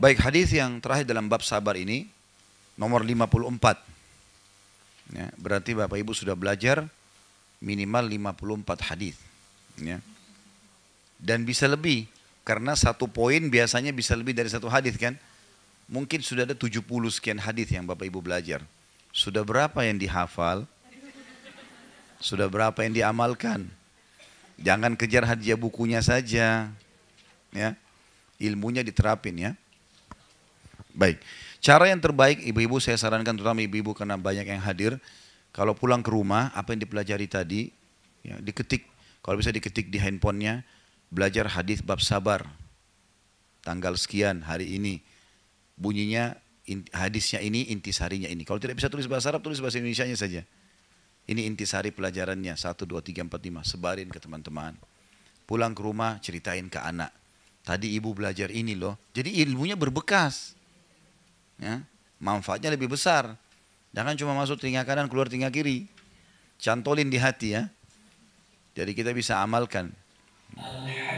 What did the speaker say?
Baik, hadis yang terakhir dalam bab sabar ini nomor 54. Ya, berarti Bapak Ibu sudah belajar minimal 54 hadis. Ya. Dan bisa lebih karena satu poin biasanya bisa lebih dari satu hadis kan. Mungkin sudah ada 70 sekian hadis yang Bapak Ibu belajar. Sudah berapa yang dihafal? Sudah berapa yang diamalkan? Jangan kejar hadiah bukunya saja. Ya. Ilmunya diterapin ya. Baik. Cara yang terbaik ibu-ibu saya sarankan terutama ibu-ibu karena banyak yang hadir. Kalau pulang ke rumah apa yang dipelajari tadi ya, diketik. Kalau bisa diketik di handphonenya belajar hadis bab sabar. Tanggal sekian hari ini. Bunyinya hadisnya ini harinya ini. Kalau tidak bisa tulis bahasa Arab tulis bahasa indonesia nya saja. Ini intisari pelajarannya 1 2 3 4 5 sebarin ke teman-teman. Pulang ke rumah ceritain ke anak. Tadi ibu belajar ini loh. Jadi ilmunya berbekas ya, manfaatnya lebih besar. Jangan cuma masuk telinga kanan keluar telinga kiri. Cantolin di hati ya. Jadi kita bisa amalkan. Alhamdulillah.